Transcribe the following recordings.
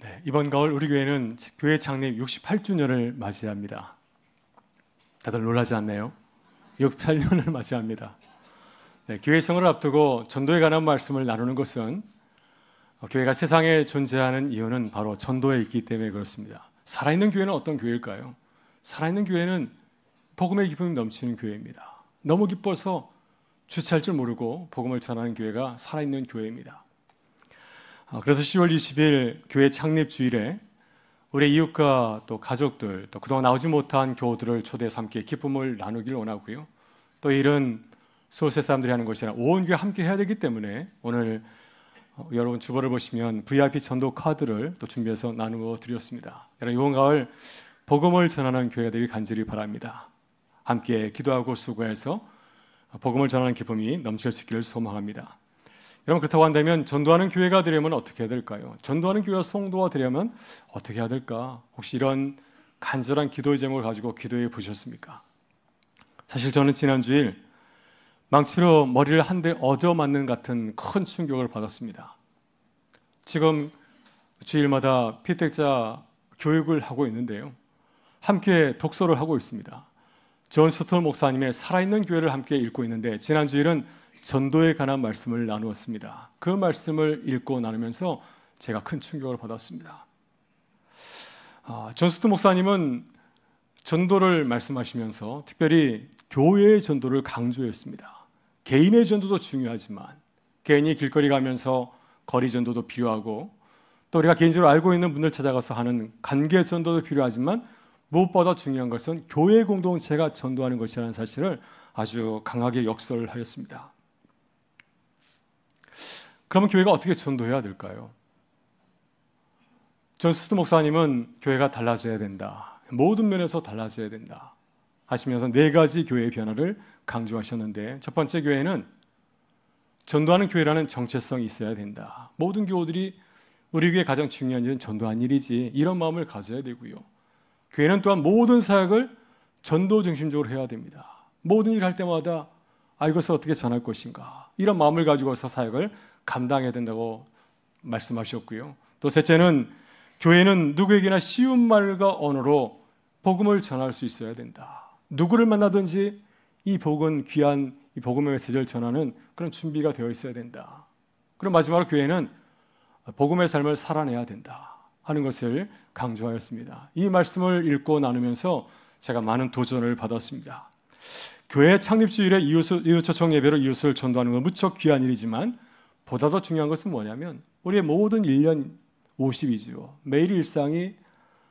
네, 이번 가을 우리 교회는 교회 창립 68주년을 맞이합니다. 다들 놀라지 않나요? 68년을 맞이합니다. 네, 교회 성을 앞두고 전도에 관한 말씀을 나누는 것은 어, 교회가 세상에 존재하는 이유는 바로 전도에 있기 때문에 그렇습니다. 살아있는 교회는 어떤 교회일까요? 살아있는 교회는 복음의 기쁨이 넘치는 교회입니다. 너무 기뻐서 주체할 줄 모르고 복음을 전하는 교회가 살아있는 교회입니다. 아, 그래서 10월 20일 교회 창립 주일에 우리 이웃과 또 가족들 또 그동안 나오지 못한 교우들을 초대해서 함께 기쁨을 나누길 원하고요. 또 이런 소세 사람들이 하는 것이 아온 교회 함께 해야 되기 때문에 오늘 어, 여러분 주보를 보시면 VIP 전도 카드를 또 준비해서 나누어 드렸습니다. 여러분 이번 가을 복음을 전하는 교회가 되길 간절히 바랍니다. 함께 기도하고 수고해서 복음을 전하는 기쁨이 넘칠 수 있기를 소망합니다. 여러분 그렇다고 한다면 전도하는 교회가 되려면 어떻게 해야 될까요? 전도하는 교회와 성도가 되려면 어떻게 해야 될까? 혹시 이런 간절한 기도의 제목을 가지고 기도해 보셨습니까? 사실 저는 지난 주일 망치로 머리를 한 대 얻어 맞는 같은 큰 충격을 받았습니다. 지금 주일마다 피택자 교육을 하고 있는데요. 함께 독서를 하고 있습니다. 존 스톨 목사님의 살아있는 교회를 함께 읽고 있는데 지난 주일은 전도에 관한 말씀을 나누었습니다. 그 말씀을 읽고 나누면서 제가 큰 충격을 받았습니다. 아, 존스트 목사님은 전도를 말씀하시면서 특별히 교회의 전도를 강조했습니다. 개인의 전도도 중요하지만 개인이 길거리 가면서 거리 전도도 필요하고 또 우리가 개인적으로 알고 있는 분들 찾아가서 하는 관계 전도도 필요하지만 무엇보다 중요한 것은 교회 공동체가 전도하는 것이라는 사실을 아주 강하게 역설하였습니다. 그러면 교회가 어떻게 전도해야 될까요? 전 스트 목사님은 교회가 달라져야 된다. 모든 면에서 달라져야 된다. 하시면서 네 가지 교회의 변화를 강조하셨는데 첫 번째 교회는 전도하는 교회라는 정체성이 있어야 된다. 모든 교우들이 우리 교회 가장 중요한 일은 전도한 일이지 이런 마음을 가져야 되고요. 교회는 또한 모든 사역을 전도 중심적으로 해야 됩니다. 모든 일을 할 때마다 아 이것을 어떻게 전할 것인가 이런 마음을 가지고서 사역을 감당해야 된다고 말씀하셨고요. 또 셋째는 교회는 누구에게나 쉬운 말과 언어로 복음을 전할 수 있어야 된다. 누구를 만나든지 이 복은 귀한 이 복음의 메시지를 전하는 그런 준비가 되어 있어야 된다. 그럼 마지막으로 교회는 복음의 삶을 살아내야 된다 하는 것을 강조하였습니다. 이 말씀을 읽고 나누면서 제가 많은 도전을 받았습니다. 교회 창립 주일에 이웃, 을 이웃 초청 예배로 이웃을 전도하는 건 무척 귀한 일이지만 보다 더 중요한 것은 뭐냐면 우리의 모든 1년 52주 매일 일상이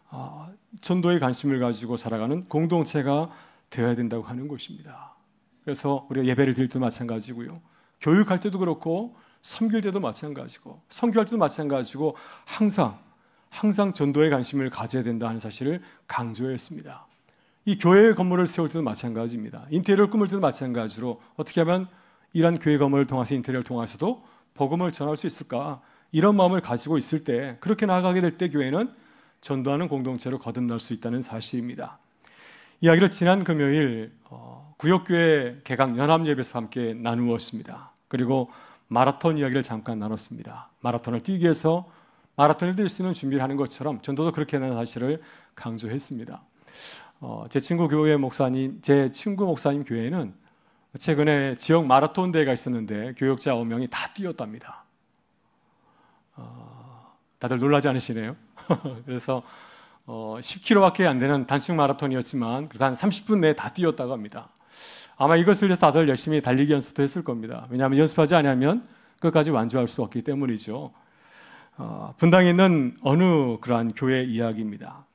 어, 전도의 관심을 가지고 살아가는 공동체가 되어야 된다고 하는 것입니다. 그래서 우리가 예배를 드릴 때도 마찬가지고요. 교육할 때도 그렇고 섬길 때도 마찬가지고 선교할 때도 마찬가지고 항상 항상 전도에 관심을 가져야 된다는 사실을 강조했습니다. 이 교회 건물을 세울 때도 마찬가지입니다. 인테리어를 꾸밀 때도 마찬가지로 어떻게 하면 이러한 교회 건물을 통해서 인테리어를 통해서도 복음을 전할 수 있을까? 이런 마음을 가지고 있을 때 그렇게 나아가게 될 때 교회는 전도하는 공동체로 거듭날 수 있다는 사실입니다. 이야기를 지난 금요일 어, 구역교회 개강 연합 예배에서 함께 나누었습니다. 그리고 마라톤 이야기를 잠깐 나눴습니다. 마라톤을 뛰기 위해서 마라톤을 뛸수 있는 준비를 하는 것처럼 전도도 그렇게 하는 사실을 강조했습니다. 어, 제 친구 교회 목사님, 제 친구 목사님 교회는 최근에 지역 마라톤 대회가 있었는데 교역자 5명이 다 뛰었답니다. 어, 다들 놀라지 않으시네요. 그래서 어, 10km밖에 안 되는 단축 마라톤이었지만 한 30분 내에 다 뛰었다고 합니다. 아마 이것을 위해서 다들 열심히 달리기 연습도 했을 겁니다. 왜냐하면 연습하지 않으면 끝까지 완주할 수 없기 때문이죠. 어, 분당에 있는 어느 그러한 교회 이야기입니다.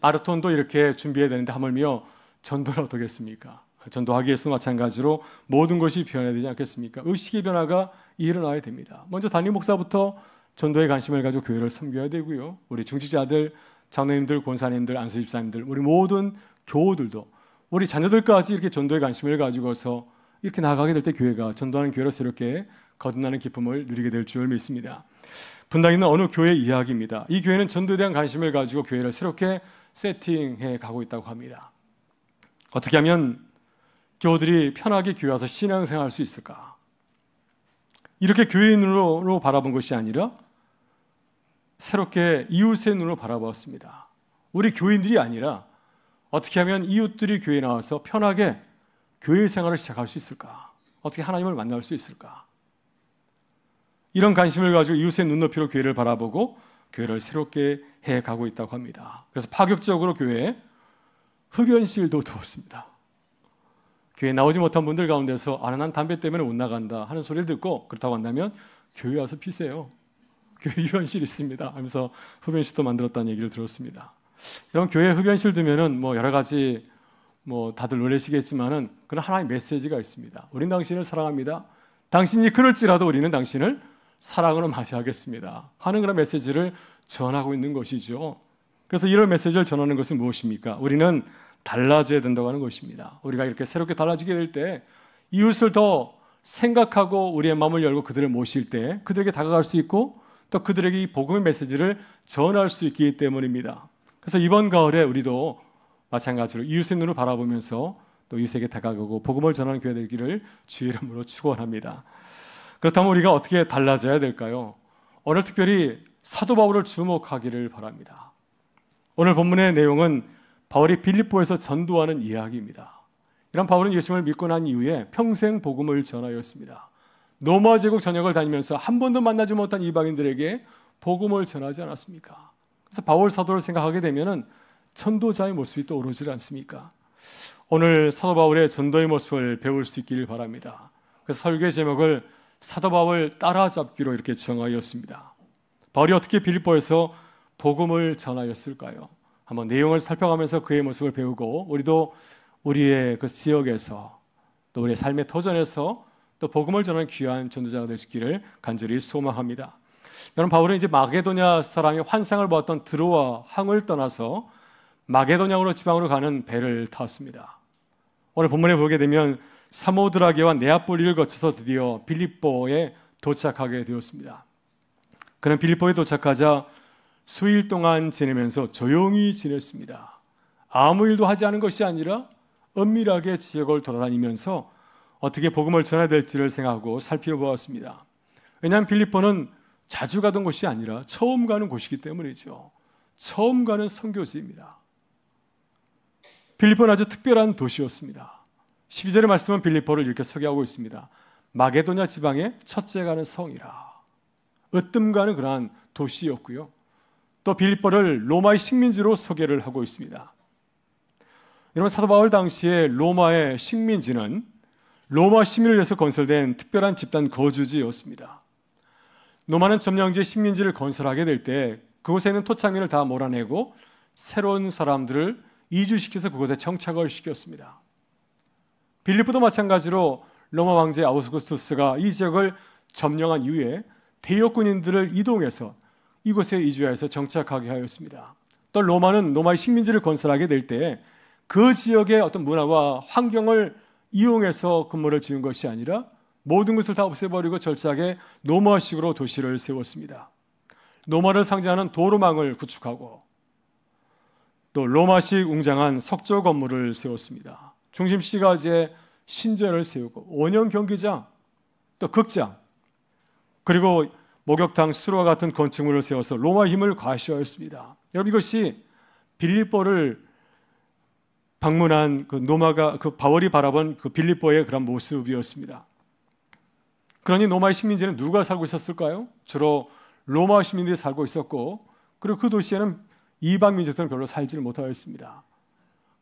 마라톤도 이렇게 준비해야 되는데 하물며 전도를 어떻겠습니까? 전도하기 위해서 마찬가지로 모든 것이 변해야 되지 않겠습니까? 의식의 변화가 일어나야 됩니다. 먼저 담임 목사부터 전도에 관심을 가지고 교회를 섬겨야 되고요. 우리 중직자들, 장로님들, 권사님들, 안수 집사님들, 우리 모든 교우들도 우리 자녀들까지 이렇게 전도에 관심을 가지고서 이렇게 나가게 될 때 교회가 전도하는 교회로새롭게 거듭나는 기쁨을 누리게 될 줄 믿습니다. 분당에는 어느 교회 이야기입니다. 이 교회는 전도에 대한 관심을 가지고 교회를 새롭게 세팅해 가고 있다고 합니다. 어떻게 하면 교우들이 편하게 교회 와서 신앙생활 할수 있을까? 이렇게 교인으로 바라본 것이 아니라 새롭게 이웃의 눈으로 바라보았습니다. 우리 교인들이 아니라 어떻게 하면 이웃들이 교회에 나와서 편하게 교회 생활을 시작할 수 있을까? 어떻게 하나님을 만날 수 있을까? 이런 관심을 가지고 이웃의 눈높이로 교회를 바라보고 교회를 새롭게 해 가고 있다고 합니다. 그래서 파격적으로 교회에 흡연실도 두었습니다. 교회 에 나오지 못한 분들 가운데서 아, 난 담배 때문에 못 나간다 하는 소리를 듣고 그렇다고 한다면 교회 와서 피세요. 교회 흡연실 있습니다. 하면서 흡연실도 만들었다는 얘기를 들었습니다. 여러 교회 흡연실 두면은 뭐 여러 가지 뭐 다들 놀라시겠지만은 그런 하나의 메시지가 있습니다. 우린 당신을 사랑합니다. 당신이 그럴지라도 우리는 당신을 사랑으로 맞이하겠습니다. 하는 그런 메시지를 전하고 있는 것이죠. 그래서 이런 메시지를 전하는 것은 무엇입니까? 우리는 달라져야 된다고 하는 것입니다. 우리가 이렇게 새롭게 달라지게 될 때 이웃을 더 생각하고 우리의 마음을 열고 그들을 모실 때 그들에게 다가갈 수 있고 또 그들에게 이 복음의 메시지를 전할 수 있기 때문입니다. 그래서 이번 가을에 우리도 마찬가지로 이웃의 눈으 바라보면서 또 이웃에게 다가가고 복음을 전하는 교회 되기를 주의 이름으로 축원합니다. 그렇다면 우리가 어떻게 달라져야 될까요? 오늘 특별히 사도 바울을 주목하기를 바랍니다. 오늘 본문의 내용은 바울이 빌립보에서 전도하는 이야기입니다. 이런 바울은 예수님을 믿고 난 이후에 평생 복음을 전하였습니다. 노마 제국 전역을 다니면서 한 번도 만나지 못한 이방인들에게 복음을 전하지 않았습니까? 그래서 바울 사도를 생각하게 되면은 천도자의 모습이 떠오르질 않습니까? 오늘 사도 바울의 전도의 모습을 배울 수 있기를 바랍니다. 그래서 설교 제목을 사도 바울 따라잡기로 이렇게 정하였습니다. 바울이 어떻게 빌립보에서 복음을 전하였을까요? 한번 내용을 살펴가면서 그의 모습을 배우고 우리도 우리의 그 지역에서 또 우리의 삶의 터전에서 또 복음을 전하는 귀한 전도자가 될수기를 간절히 소망합니다. 여러분 바울은 이제 마게도냐 사람이 환상을 보았던 드로와 항을 떠나서 마게도냐로 지방으로 가는 배를 탔습니다. 오늘 본문에 보게 되면 사모드라게와 네아폴리를 거쳐서 드디어 빌립보에 도착하게 되었습니다. 그는 빌립보에 도착하자 수일 동안 지내면서 조용히 지냈습니다. 아무 일도 하지 않은 것이 아니라 은밀하게 지역을 돌아다니면서 어떻게 복음을 전해야 될지를 생각하고 살펴보았습니다. 왜냐하면 빌립보는 자주 가던 곳이 아니라 처음 가는 곳이기 때문이죠. 처음 가는 선교지입니다. 빌립보는 아주 특별한 도시였습니다. 12절의 말씀은 빌리포를 이렇게 소개하고 있습니다. 마게도냐 지방의 첫째 가는 성이라. 으뜸가는 그러한 도시였고요. 또 빌립보를 로마의 식민지로 소개를 하고 있습니다. 여러분 사도 바울 당시에 로마의 식민지는 로마 시민을 위해서 건설된 특별한 집단 거주지였습니다. 로마는 점령지의 식민지를 건설하게 될 때 그곳에 있는 토착민을 다 몰아내고 새로운 사람들을 이주시켜서 그곳에 정착을 시켰습니다. 빌립보도 마찬가지로 로마 왕제 아우스쿠스투스가 이 지역을 점령한 이후에 대역군인들을 이동해서 이곳에 이주해서 하 정착하게 하였습니다. 또 로마는 로마의 식민지를 건설하게 될 때 그 지역의 어떤 문화와 환경을 이용해서 건물을 지은 것이 아니라 모든 것을 다 없애버리고 절차하게 노마식으로 도시를 세웠습니다. 노마를 상징하는 도로망을 구축하고 또 로마식 웅장한 석조 건물을 세웠습니다. 중심 시가지에 신전을 세우고 원형 경기장 또 극장 그리고 목욕탕 수로와 같은 건축물을 세워서 로마 힘을 과시하였습니다. 여러분 이것이 빌립보를 방문한 그 노마가 그 바울이 바라본 그 빌립보의 그런 모습이었습니다. 그러니 로마의 식민지는 누가 살고 있었을까요? 주로 로마 시민들이 살고 있었고 그리고 그 도시에는 이방 민족들은 별로 살지를 못하였습니다.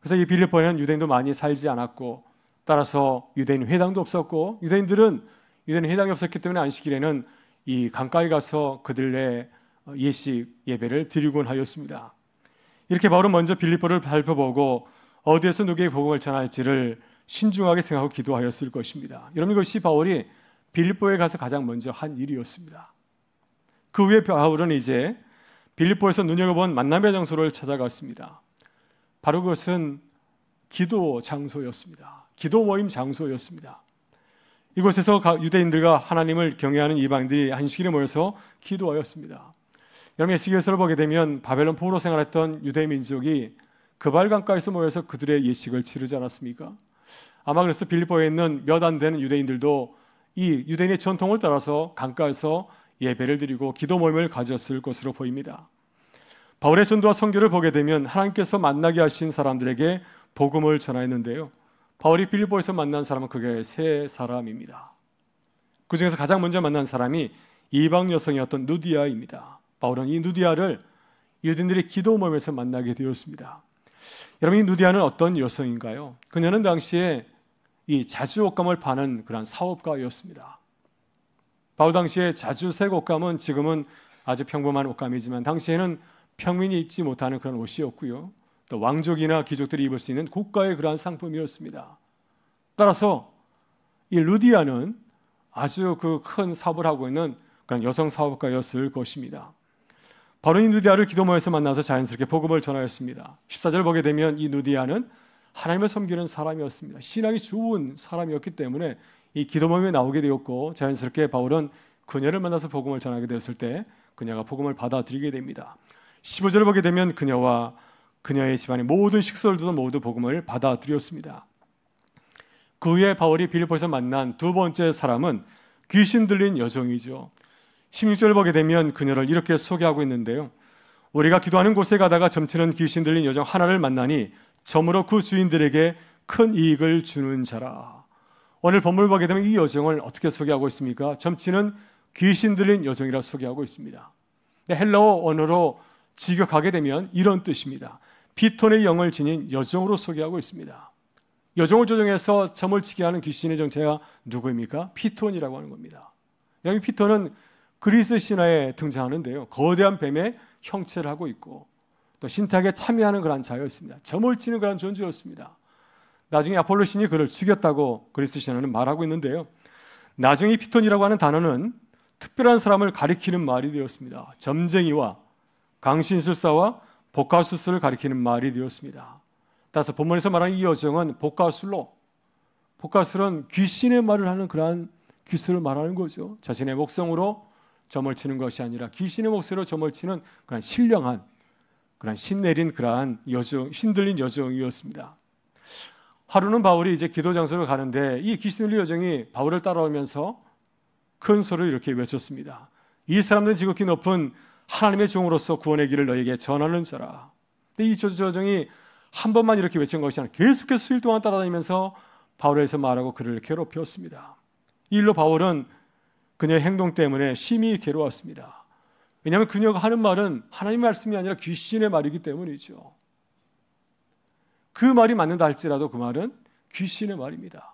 그래서 이빌리퍼는 유대인도 많이 살지 않았고 따라서 유대인 회당도 없었고 유대인들은 유대인 회당이 없었기 때문에 안식일에는 이 강가에 가서 그들의 어, 예식 예배를 드리곤 하였습니다. 이렇게 바로 먼저 빌리퍼를 발표보고 어디에서 누구에게 복음을 전할지를 신중하게 생각하고 기도하였을 것입니다. 여러분 이것이 바울이 빌리보에 가서 가장 먼저 한 일이었습니다. 그 후에 바울은 이제 빌리보에서 눈여겨본 만남의 장소를 찾아갔습니다. 바로 그것은 기도 장소였습니다. 기도 모임 장소였습니다. 이곳에서 유대인들과 하나님을 경외하는 이방들이 한식일에 모여서 기도하였습니다. 여러분 예시기서를 보게 되면 바벨론 포로 생활했던 유대 민족이 그발강가에서 모여서 그들의 예식을 치르지 않았습니까? 아마 그래서 빌리포에 있는 몇 안 되는 유대인들도 이 유대인의 전통을 따라서 강가에서 예배를 드리고 기도 모임을 가졌을 것으로 보입니다. 바울의 전도와 선교를 보게 되면 하나님께서 만나게 하신 사람들에게 복음을 전하였는데요. 바울이 빌보에서 만난 사람은 그게 세 사람입니다. 그 중에서 가장 먼저 만난 사람이 이방 여성이었던 누디아입니다. 바울은 이 누디아를 유대인들의 기도 모임에서 만나게 되었습니다. 여러분 이 누디아는 어떤 여성인가요? 그녀는 당시에 이 자주 옷감을 파는 그런 사업가였습니다. 바울 당시에 자주 색 옷감은 지금은 아주 평범한 옷감이지만 당시에는 평민이 입지 못하는 그런 옷이었고요. 또 왕족이나 귀족들이 입을 수 있는 고가의 그러한 상품이었습니다. 따라서 이 루디아는 아주 그큰 사업을 하고 있는 그런 여성 사업가였을 것입니다. 바로 이 누디아를 기도모에서 만나서 자연스럽게 복음을 전하였습니다. 14절 보게 되면 이 누디아는 하나님을 섬기는 사람이었습니다. 신앙이 좋은 사람이었기 때문에 이 기도모임에 나오게 되었고 자연스럽게 바울은 그녀를 만나서 복음을 전하게 되었을 때 그녀가 복음을 받아들이게 됩니다. 15절을 보게 되면 그녀와 그녀의 집안의 모든 식솔들도 모두 복음을 받아들였습니다. 그 후에 바울이 빌리보에서 만난 두 번째 사람은 귀신 들린 여종이죠. 16절을 보게 되면 그녀를 이렇게 소개하고 있는데요. 우리가 기도하는 곳에 가다가 점치는 귀신 들린 여정 하나를 만나니 점으로 그 주인들에게 큰 이익을 주는 자라. 오늘 본문을 보게 되면 이 여정을 어떻게 소개하고 있습니까? 점치는 귀신 들린 여정이라 소개하고 있습니다. 네, 헬라어 언어로 직역하게 되면 이런 뜻입니다. 피톤의 영을 지닌 여종으로 소개하고 있습니다. 여종을 조정해서 점을 치게 하는 귀신의 정체가 누구입니까? 피톤이라고 하는 겁니다. 여 그 피톤은 그리스 신화에 등장하는데요. 거대한 뱀의 형체를 하고 있고 또 신탁에 참여하는 그런 자였습니다. 점을 치는 그런 존재였습니다. 나중에 아폴로 신이 그를 죽였다고 그리스 신화는 말하고 있는데요. 나중에 피톤이라고 하는 단어는 특별한 사람을 가리키는 말이 되었습니다. 점쟁이와 강신술사와 복가술술을 가리키는 말이 되었습니다. 따라서 본문에서 말하는 이 여정은 복가술로 복가술은 귀신의 말을 하는 그러한 기술을 말하는 거죠. 자신의 목성으로 점을 치는 것이 아니라 귀신의 목소리로 점을 치는 그런 신령한 그런 신내린 그러한 여정 신들린 여정이었습니다. 하루는 바울이 이제 기도 장소로 가는데 이 귀신들린 여정이 바울을 따라오면서 큰 소리를 이렇게 외쳤습니다. 이 사람들은 지극히 높은 하나님의 종으로서 구원의 길을 너에게 전하는 자라. 근데 이조정이한 번만 이렇게 외친 것이 아니라 계속해서 수일 동안 따라다니면서 바울에서 말하고 그를 괴롭혔습니다. 이 일로 바울은 그녀의 행동 때문에 심히 괴로웠습니다. 왜냐하면 그녀가 하는 말은 하나님 말씀이 아니라 귀신의 말이기 때문이죠. 그 말이 맞는다 할지라도 그 말은 귀신의 말입니다.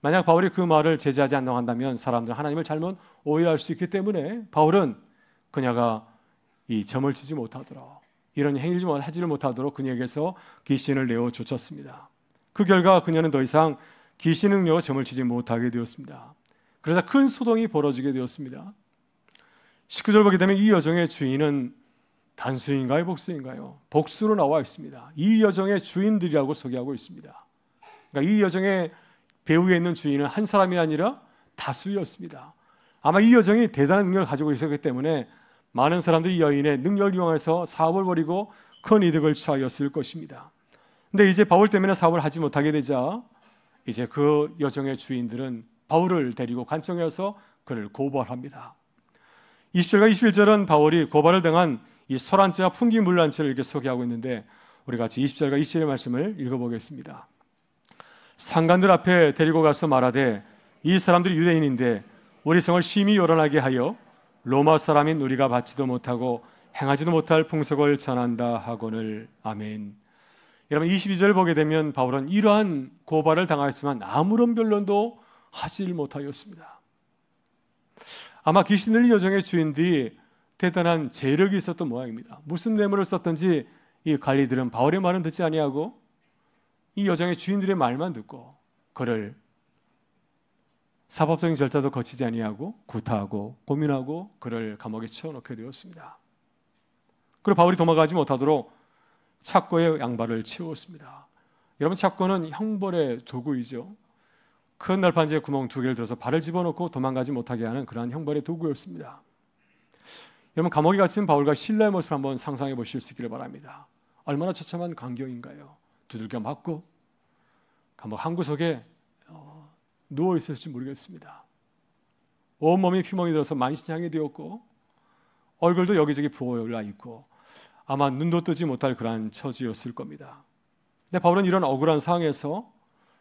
만약 바울이 그 말을 제재하지 않는다다면 사람들은 하나님을 잘못 오해할 수 있기 때문에 바울은 그녀가 이 점을 치지 못하도록 이런 행위를 뭐 하지를 못하도록 그녀에게서 귀신을 내어 쫓았습니다. 그 결과 그녀는 더 이상 귀신을 내어 점을 치지 못하게 되었습니다. 그래서 큰 소동이 벌어지게 되었습니다. 19절 보게 되면 이 여정의 주인은 단수인가요, 복수인가요? 복수로 나와 있습니다. 이 여정의 주인들이라고 소개하고 있습니다. 그러니까 이 여정의 배후에 있는 주인은 한 사람이 아니라 다수였습니다. 아마 이 여정이 대단한 능력을 가지고 있었기 때문에 많은 사람들이 여인의 능력을 이용해서 사업을 벌이고 큰 이득을 취하였을 것입니다. 근데 이제 바울 때문에 사업을 하지 못하게 되자 이제 그 여정의 주인들은 바울을 데리고 간청해서 그를 고발합니다. 20절과 21절은 바울이 고발을 당한 이 소란죄와 풍기 물란죄를 이렇게 소개하고 있는데 우리 같이 20절과 21절의 말씀을 읽어보겠습니다. 상관들 앞에 데리고 가서 말하되 이 사람들이 유대인인데 우리 성을 심히 요란하게 하여 로마 사람인 우리가 받지도 못하고 행하지도 못할 풍속을 전한다 하거늘 아멘. 여러분 22절 보게 되면 바울은 이러한 고발을 당하였지만 아무런 변론도 하질 못하였습니다. 아마 귀신을 여정의 주인들이 대단한 재력이 있었던 모양입니다. 무슨 뇌물을 썼든지 이 관리들은 바울의 말은 듣지 아니하고 이 여정의 주인들의 말만 듣고 그를 사법적인 절차도 거치지 아니하고 구타하고 고민하고 그를 감옥에 채워넣게 되었습니다. 그리고 바울이 도망가지 못하도록 착고의 양발을 채웠습니다. 여러분 착고는 형벌의 도구이죠. 큰 날판지에 구멍 두 개를 들어서 발을 집어넣고 도망가지 못하게 하는 그러한 형벌의 도구였습니다. 여러분 감옥에 갇힌 바울과 신라의 모습을 한번 상상해 보실 수 있기를 바랍니다. 얼마나 처참한 광경인가요? 두들겨 맞고 감옥 한 구석에 누워 있을지 모르겠습니다. 온몸이 피멍이 들어서 만신창이 되었고 얼굴도 여기저기 부어올라 있고 아마 눈도 뜨지 못할 그러 처지였을 겁니다. 근데 바울은 이런 억울한 상황에서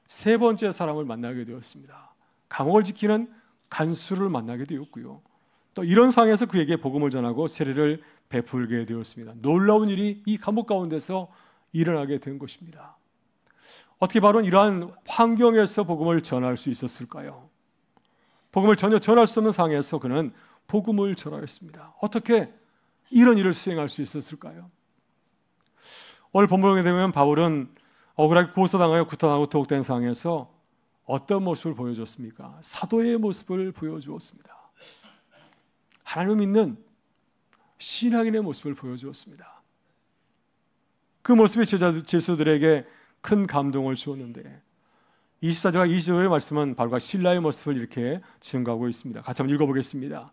세 번째 사람을 만나게 되었습니다. 감옥을 지키는 간수를 만나게 되었고요. 또 이런 상황에서 그에게 복음을 전하고 세례를 베풀게 되었습니다. 놀라운 일이 이 감옥 가운데서 일어나게 된 것입니다. 어떻게 바로 이러한 환경에서 복음을 전할 수 있었을까요? 복음을 전혀 전할 수 없는 상황에서 그는 복음을 전하였습니다. 어떻게 이런 일을 수행할 수 있었을까요? 오늘 본문에 되면 바울은 억울하게 고소당하여 구타당하고 독된 상황에서 어떤 모습을 보여줬습니까? 사도의 모습을 보여주었습니다. 하나님 믿는 신앙인의 모습을 보여주었습니다. 그 모습이 제자 제수들에게 큰 감동을 주었는데 24절과 25절의 말씀은 바울과 신라의 모습을 이렇게 증거하고 있습니다. 같이 한번 읽어보겠습니다.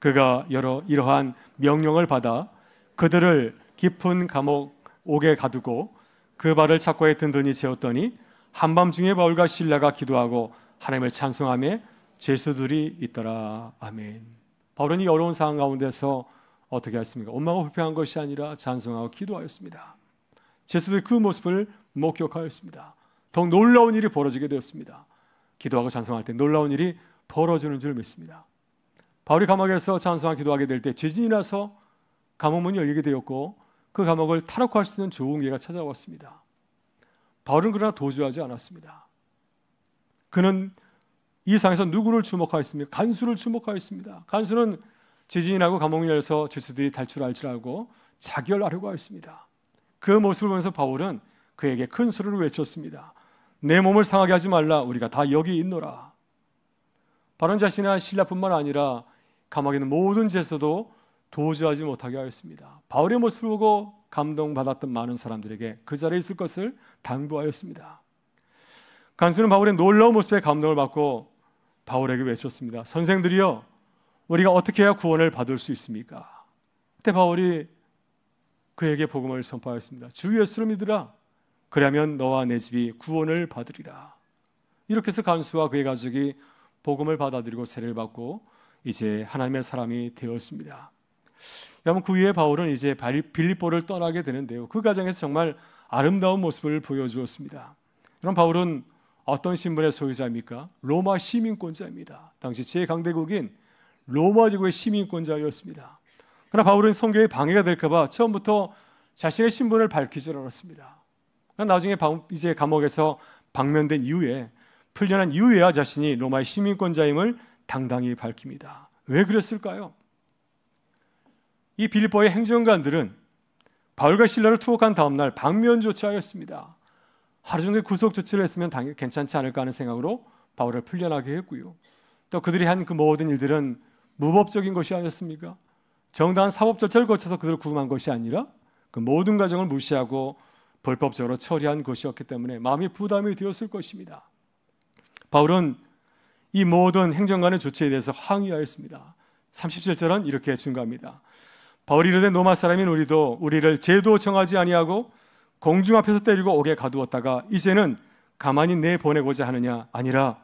그가 여러 이러한 명령을 받아 그들을 깊은 감옥 옥에 가두고 그 발을 착고에 든든히 재웠더니 한밤중에 바울과 신라가 기도하고 하나님을 찬송하며 제수들이 있더라. 아멘. 바울은 이 어려운 상황 가운데서 어떻게 했습니까? 원망을 회피한 것이 아니라 찬송하고 기도하였습니다. 제수들그 모습을 목격하였습니다. 뭐 더 놀라운 일이 벌어지게 되었습니다. 기도하고 찬송할 때 놀라운 일이 벌어지는 줄 믿습니다. 바울이 감옥에서 찬송하 기도하게 될 때 지진이 나서 감옥 문이 열리게 되었고 그 감옥을 탈옥할 수 있는 좋은 기회가 찾아왔습니다. 바울은 그러나 도주하지 않았습니다. 그는 이 상에서 누구를 주목하였습니까? 간수를 주목하였습니다. 간수는 지진이 나고 감옥이 열서 죄수들이 탈출할 줄 알고 자결하려고 하였습니다. 그 모습을 보면서 바울은 그에게 큰 소리를 외쳤습니다. 내 몸을 상하게 하지 말라. 우리가 다 여기 있노라. 바론 자신이나 신라뿐만 아니라 감옥에 있는 모든 제서도 도저하지 못하게 하였습니다. 바울의 모습을 보고 감동받았던 많은 사람들에게 그 자리에 있을 것을 당부하였습니다. 간수는 바울의 놀라운 모습에 감동을 받고 바울에게 외쳤습니다. 선생들이여, 우리가 어떻게 해야 구원을 받을 수 있습니까? 그때 바울이 그에게 복음을 선포하였습니다. 주 예수를 믿으라. 그러면 너와 내 집이 구원을 받으리라. 이렇게 해서 간수와 그의 가족이 복음을 받아들이고 세례를 받고 이제 하나님의 사람이 되었습니다. 여러분 그 후에 바울은 이제 빌립보를 떠나게 되는데요. 그 과정에서 정말 아름다운 모습을 보여주었습니다. 그럼 바울은 어떤 신분의 소유자입니까? 로마 시민권자입니다. 당시 제 강대국인 로마 제국의 시민권자였습니다. 그러나 바울은 성교에 방해가 될까봐 처음부터 자신의 신분을 밝히지 않았습니다. 그러니까 나중에 이제 감옥에서 방면된 이후에 풀려난 이후에야 자신이 로마의 시민권자임을 당당히 밝힙니다. 왜 그랬을까요? 이 빌보의 행정관들은 바울과 신라를 투옥한 다음 날 방면 조치하였습니다. 하루 종일 구속 조치를 했으면 당연히 괜찮지 않을까 하는 생각으로 바울을 풀려나게 했고요. 또 그들이 한 그 모든 일들은 무법적인 것이 아니었습니까? 정당한 사법 절차를 거쳐서 그들을 구금한 것이 아니라 그 모든 과정을 무시하고 불법적으로 처리한 것이었기 때문에 마음이 부담이 되었을 것입니다. 바울은 이 모든 행정관의 조치에 대해서 항의하였습니다. 37절은 이렇게 증거합니다. 바울이 이르되 노마 사람인 우리도 우리를 제도 정하지 아니하고 공중 앞에서 때리고 옥에 가두었다가 이제는 가만히 내보내고자 하느냐 아니라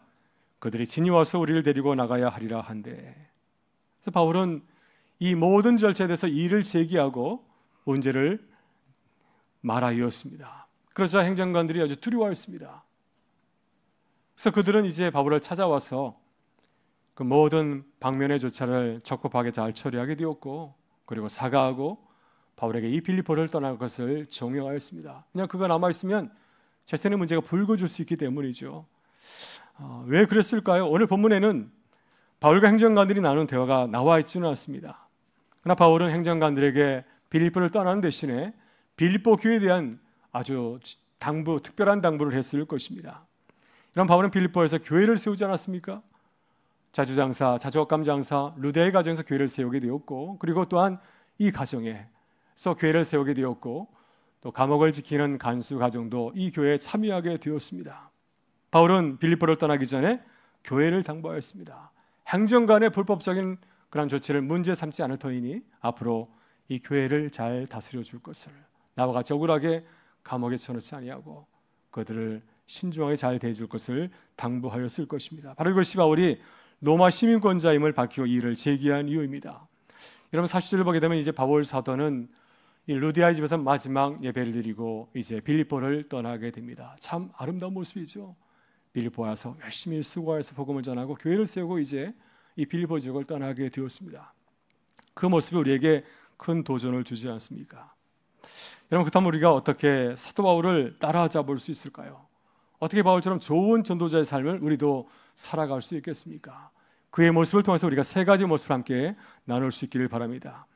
그들이 진이 와서 우리를 데리고 나가야 하리라 한데 그래서 바울은 이 모든 절차에 대해서 이를 제기하고 문제를 말하였습니다. 그러자 행정관들이 아주 두려워했습니다. 그래서 그들은 이제 바울을 찾아와서 그 모든 방면의 조차를 적법하게 잘 처리하게 되었고 그리고 사과하고 바울에게 이 빌리포를 떠날 것을 종용하였습니다. 그냥 그가 남아 있으면 자신의 문제가 불거질 수 있기 때문이죠. 어, 왜 그랬을까요? 오늘 본문에는 바울과 행정관들이 나눈 대화가 나와 있지는 않습니다. 그러나 바울은 행정관들에게 빌리포를 떠나는 대신에 빌립보 교회에 대한 아주 당부 특별한 당부를 했을 것입니다. 이런 바울은 빌립보에서 교회를 세우지 않았습니까? 자주장사, 자주업감장사, 루데의 가정에서 교회를 세우게 되었고 그리고 또한 이 가정에서 교회를 세우게 되었고 또 감옥을 지키는 간수 가정도 이 교회에 참여하게 되었습니다. 바울은 빌립보를 떠나기 전에 교회를 당부하였습니다. 행정관의 불법적인 그런 조치를 문제 삼지 않을 터이니 앞으로 이 교회를 잘 다스려 줄 것을 나와 같이 억울하게 감옥에 쳐넣지 아니하고 그들을 신중하게 잘 대해줄 것을 당부하였을 것입니다. 바로 이것이 바울이 로마 시민권자임을 밝히고 이를 제기한 이유입니다. 여러분 사실을 보게 되면 이제 바울 사도는 루디아의 집에서 마지막 예배를 드리고 이제 빌립보를 떠나게 됩니다. 참 아름다운 모습이죠. 빌립보 와서 열심히 수고해서 복음을 전하고 교회를 세우고 이제 이 빌립보 지역을 떠나게 되었습니다. 그 모습이 우리에게 큰 도전을 주지 않습니까? 여러분 그렇다면 우리가 어떻게 사도 바울을 따라하자볼수 있을까요? 어떻게 바울처럼 좋은 전도자의 삶을 우리도 살아갈 수 있겠습니까? 그의 모습을 통해서 우리가 세 가지 모습을 함께 나눌 수 있기를 바랍니다.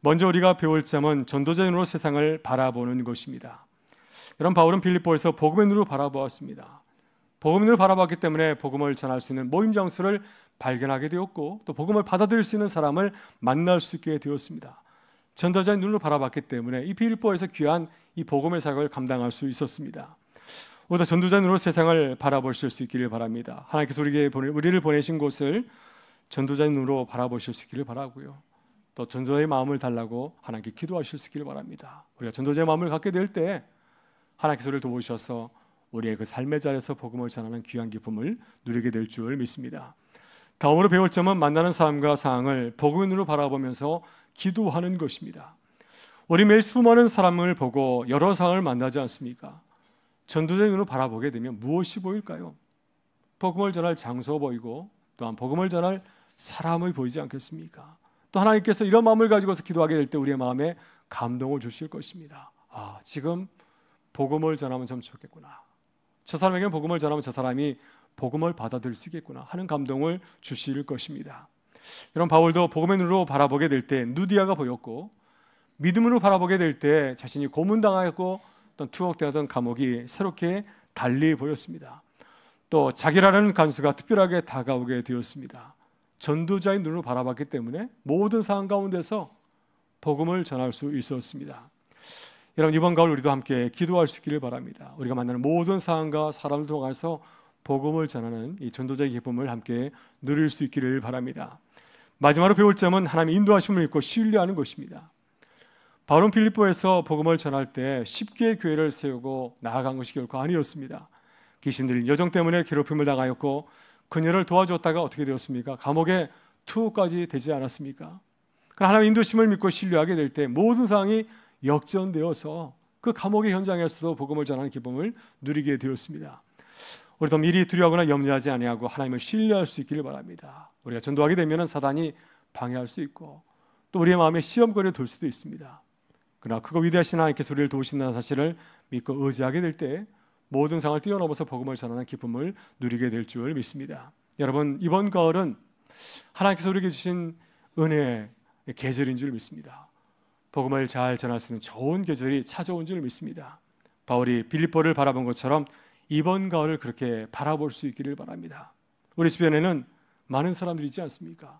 먼저 우리가 배울 점은 전도자 눈으로 세상을 바라보는 것입니다. 여러분 바울은 빌립보에서 복음의 눈으로 바라보았습니다. 복음의 눈으로 바라봤기 때문에 복음을 전할 수 있는 모임 장수를 발견하게 되었고 또 복음을 받아들일 수 있는 사람을 만날 수 있게 되었습니다. 전도자의 눈으로 바라봤기 때문에 이비 빌보에서 귀한 이 복음의 사역을 감당할 수 있었습니다. 오다 전도자 눈으로 세상을 바라보실 수 있기를 바랍니다. 하나님께서 우리에게 보내, 우리를 보내신 곳을 전도자 눈으로 바라보실 수 있기를 바라고요. 또 전도자의 마음을 달라고 하나님께 기도하실 수 있기를 바랍니다. 우리가 전도자의 마음을 갖게 될 때 하나님께서 우리를 도우셔서 우리의 그 삶의 자리에서 복음을 전하는 귀한 기쁨을 누리게 될 줄 믿습니다. 다음으로 배울 점은 만나는 사람과 상황을 복음으로 바라보면서 기도하는 것입니다. 우리 매일 수많은 사람을 보고 여러 상황을 만나지 않습니까? 전도적으로 바라보게 되면 무엇이 보일까요? 복음을 전할 장소 보이고 또한 복음을 전할 사람이 보이지 않겠습니까? 또 하나님께서 이런 마음을 가지고서 기도하게 될 때 우리의 마음에 감동을 주실 것입니다. 아, 지금 복음을 전하면 참 좋겠구나. 저 사람에게 복음을 전하면 저 사람이 복음을 받아들일 수 있겠구나 하는 감동을 주실 것입니다. 이런 바울도 복음의 눈으로 바라보게 될 때 누디아가 보였고 믿음으로 바라보게 될 때 자신이 고문당하고 어 투옥되었던 감옥이 새롭게 달리 보였습니다. 또 자기라는 간수가 특별하게 다가오게 되었습니다. 전도자의 눈으로 바라봤기 때문에 모든 상황 가운데서 복음을 전할 수 있었습니다. 여러분 이번 가을 우리도 함께 기도할 수 있기를 바랍니다. 우리가 만나는 모든 상황과 사람을 통해서 복음을 전하는 이 전도자의 기쁨을 함께 누릴 수 있기를 바랍니다. 마지막으로 배울 점은 하나님의 인도하심을 믿고 신뢰하는 것입니다. 바울은 필리포에서 복음을 전할 때 쉽게 교회를 세우고 나아간 것이 결코 아니었습니다. 귀신들 여정 때문에 괴롭힘을 당하였고 그녀를 도와줬다가 어떻게 되었습니까? 감옥에 투호까지 되지 않았습니까? 하나님의 인도심을 믿고 신뢰하게 될 때 모든 상황이 역전되어서 그 감옥의 현장에서도 복음을 전하는 기쁨을 누리게 되었습니다. 우리 더 미리 두려워하거나 염려하지 아니하고 하나님을 신뢰할 수 있기를 바랍니다. 우리가 전도하게 되면 사단이 방해할 수 있고 또 우리의 마음에 시험거리를 돌 수도 있습니다. 그러나 그거 위대하신 하나님께서 우리를 도우신다는 사실을 믿고 의지하게 될 때 모든 상을 뛰어넘어서 복음을 전하는 기쁨을 누리게 될 줄 믿습니다. 여러분 이번 가을은 하나님께서 우리에게 주신 은혜의 계절인 줄 믿습니다. 복음을 잘 전할 수 있는 좋은 계절이 찾아온 줄 믿습니다. 바울이 빌립보를 바라본 것처럼 이번 가을을 그렇게 바라볼 수 있기를 바랍니다. 우리 주변에는 많은 사람들이 있지 않습니까?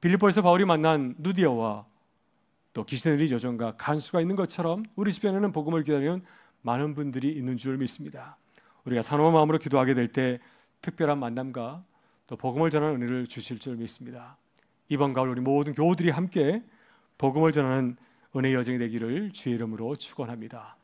빌리포에서 바울이 만난 누디아와 또 기시네리 여정과 간수가 있는 것처럼 우리 주변에는 복음을 기다리는 많은 분들이 있는 줄 믿습니다. 우리가 산호 마음으로 기도하게 될 때 특별한 만남과 또 복음을 전하는 은혜를 주실 줄 믿습니다. 이번 가을 우리 모든 교우들이 함께 복음을 전하는 은혜 여정이 되기를 주의 이름으로 축원합니다.